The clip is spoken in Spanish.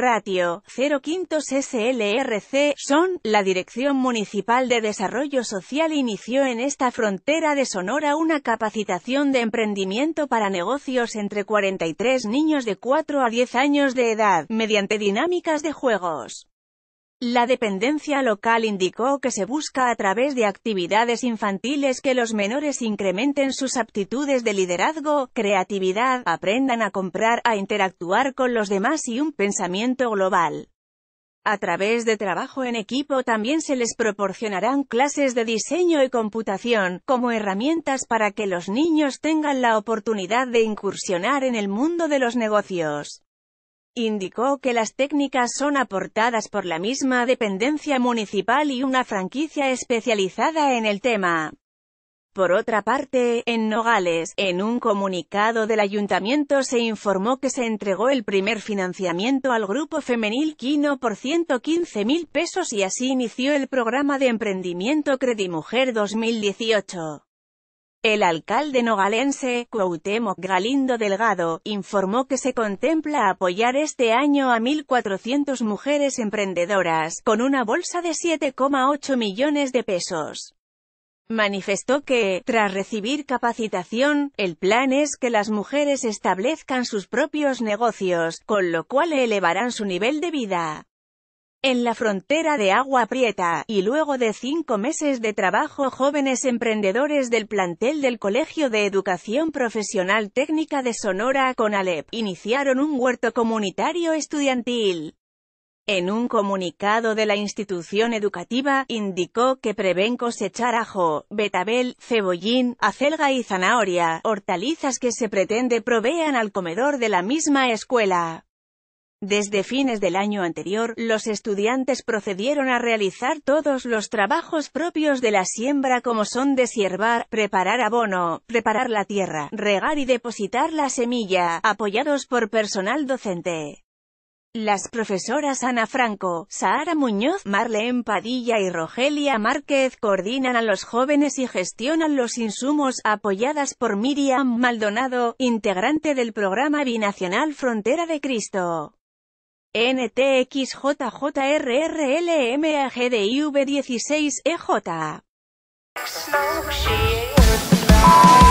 Ratio 05 quintos SLRC son, la Dirección Municipal de Desarrollo Social inició en esta frontera de Sonora una capacitación de emprendimiento para negocios entre 43 niños de 4 a 10 años de edad, mediante dinámicas de juegos. La dependencia local indicó que se busca a través de actividades infantiles que los menores incrementen sus aptitudes de liderazgo, creatividad, aprendan a comprar, a interactuar con los demás y un pensamiento global. A través de trabajo en equipo también se les proporcionarán clases de diseño y computación, como herramientas para que los niños tengan la oportunidad de incursionar en el mundo de los negocios. Indicó que las técnicas son aportadas por la misma dependencia municipal y una franquicia especializada en el tema. Por otra parte, en Nogales, en un comunicado del ayuntamiento se informó que se entregó el primer financiamiento al grupo femenil Quino por 115 mil pesos y así inició el programa de emprendimiento Credimujer 2018. El alcalde nogalense, Cuauhtémoc Galindo Delgado, informó que se contempla apoyar este año a 1.400 mujeres emprendedoras, con una bolsa de 7,8 millones de pesos. Manifestó que, tras recibir capacitación, el plan es que las mujeres establezcan sus propios negocios, con lo cual elevarán su nivel de vida en la frontera de Agua Prieta, y luego de cinco meses de trabajo jóvenes emprendedores del plantel del Colegio de Educación Profesional Técnica de Sonora con Alep, iniciaron un huerto comunitario estudiantil. En un comunicado de la institución educativa, indicó que prevén cosechar ajo, betabel, cebollín, acelga y zanahoria, hortalizas que se pretende provean al comedor de la misma escuela. Desde fines del año anterior, los estudiantes procedieron a realizar todos los trabajos propios de la siembra como son deshiervar, preparar abono, preparar la tierra, regar y depositar la semilla, apoyados por personal docente. Las profesoras Ana Franco, Sahara Muñoz, Marlene Padilla y Rogelia Márquez coordinan a los jóvenes y gestionan los insumos, apoyadas por Miriam Maldonado, integrante del programa binacional Frontera de Cristo. NTXJJRRLMAGDIV16EJ.